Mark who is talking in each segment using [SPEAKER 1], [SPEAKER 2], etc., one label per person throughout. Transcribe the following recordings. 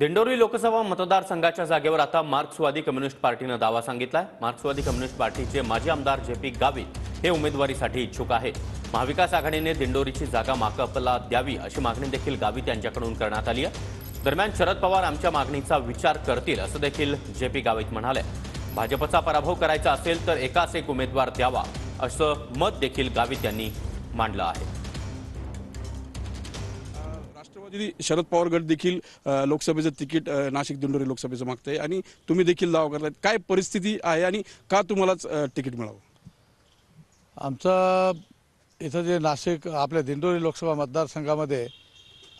[SPEAKER 1] दिंडोरी लोकसभा मतदारसंघाच्या जागेवर आता मार्क्सवादी कम्युनिस्ट पार्टीनं दावा सांगितलाय मार्क्सवादी कम्युनिस्ट पार्टीचे माजी आमदार जे पी गावित हे उमेदवारीसाठी इच्छुक आहेत महाविकास आघाडीने दिंडोरीची जागा माकपला द्यावी अशी मागणी देखील गावित यांच्याकडून करण्यात आली आहे दरम्यान शरद पवार आमच्या मागणीचा विचार करतील असं देखील जे पी गावित म्हणाले भाजपचा पराभव करायचा असेल तर एकाच एक उमेदवार द्यावा असं मत देखील गावित यांनी मांडलं आहे
[SPEAKER 2] राष्ट्रवादी शरद पवार गट देखील लोकसभेचं तिकीट नाशिक दिंडोरी लोकसभेचं मागते आणि तुम्ही देखील दावा करतायत काय परिस्थिती आहे आणि का
[SPEAKER 3] तुम्हालाच तिकीट मिळावं आमचा इथं जे नाशिक आपल्या दिंडोरी लोकसभा मतदारसंघामध्ये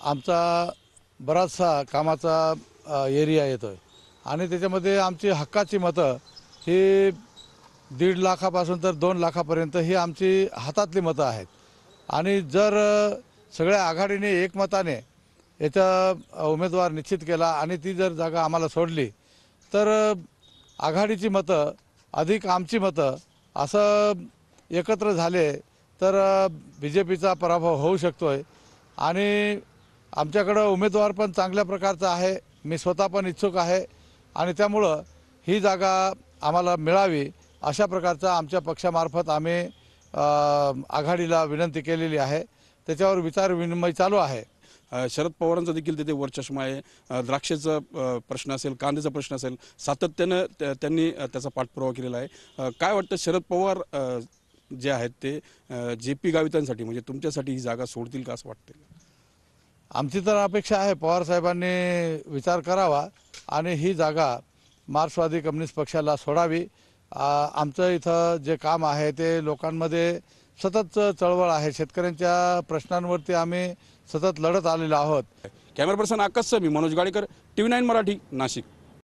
[SPEAKER 3] आमचा बराचसा कामाचा एरिया येतो आणि त्याच्यामध्ये आमची हक्काची मतं ही दीड लाखापासून तर दोन लाखापर्यंत ही आमची हातातली मतं आहेत आणि जर सगळ्या आघाडीने एकमताने याचा उमेदवार निश्चित केला आणि ती जर जागा आम्हाला सोडली तर आघाडीची मतं अधिक आमची मतं असं एकत्र झाले तर बी जे पीचा पराभव होऊ शकतो आहे आणि आमच्याकडं उमेदवार पण चांगल्या प्रकारचा आहे मी स्वतः पण इच्छुक आहे आणि त्यामुळं ही जागा आम्हाला मिळावी अशा प्रकारचा आमच्या पक्षामार्फत आम्ही आघाडीला विनंती केलेली आहे त्याच्यावर विचारविनिमय चालू आहे शरद पवारांचा देखील तिथे वरचष्मा आहे
[SPEAKER 2] द्राक्षाचा प्रश्न असेल कांद्याचा प्रश्न असेल सातत्यानं त्यांनी त्याचा पाठपुरावा केलेला आहे काय वाटतं शरद पवार जे आहेत ते जे पी गावितांसाठी म्हणजे तुमच्यासाठी ही
[SPEAKER 3] जागा सोडतील का असं वाटते आमची तर अपेक्षा आहे पवार साहेबांनी विचार करावा आणि ही जागा मार्क्सवादी कम्युनिस्ट पक्षाला सोडावी आमचं इथं जे काम आहे ते लोकांमध्ये सतत चळवळ आहे शेतकऱ्यांच्या प्रश्नांवरती आम्ही सतत लढत आलेलो आहोत
[SPEAKER 2] कॅमेरा पर्सन आकाश मी Manoj Gadikar T V nine Marathi Nashik